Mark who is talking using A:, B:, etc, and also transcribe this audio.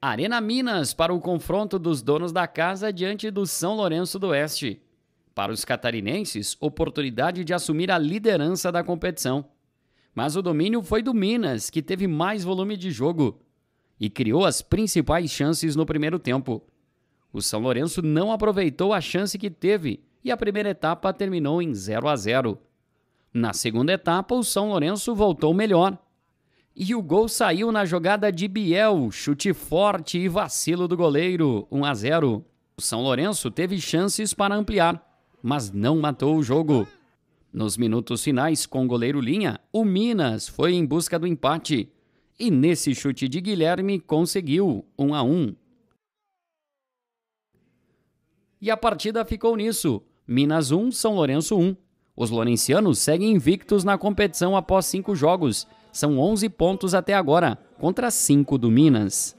A: Arena Minas para o confronto dos donos da casa diante do São Lourenço do Oeste. Para os catarinenses, oportunidade de assumir a liderança da competição. Mas o domínio foi do Minas, que teve mais volume de jogo e criou as principais chances no primeiro tempo. O São Lourenço não aproveitou a chance que teve e a primeira etapa terminou em 0 a 0. Na segunda etapa, o São Lourenço voltou melhor e o gol saiu na jogada de Biel, chute forte e vacilo do goleiro, 1 a 0. O São Lourenço teve chances para ampliar, mas não matou o jogo. Nos minutos finais, com o goleiro Linha, o Minas foi em busca do empate. E nesse chute de Guilherme conseguiu 1 a 1. E a partida ficou nisso: Minas 1, São Lourenço 1. Os lorencianos seguem invictos na competição após cinco jogos são 11 pontos até agora, contra 5 do Minas.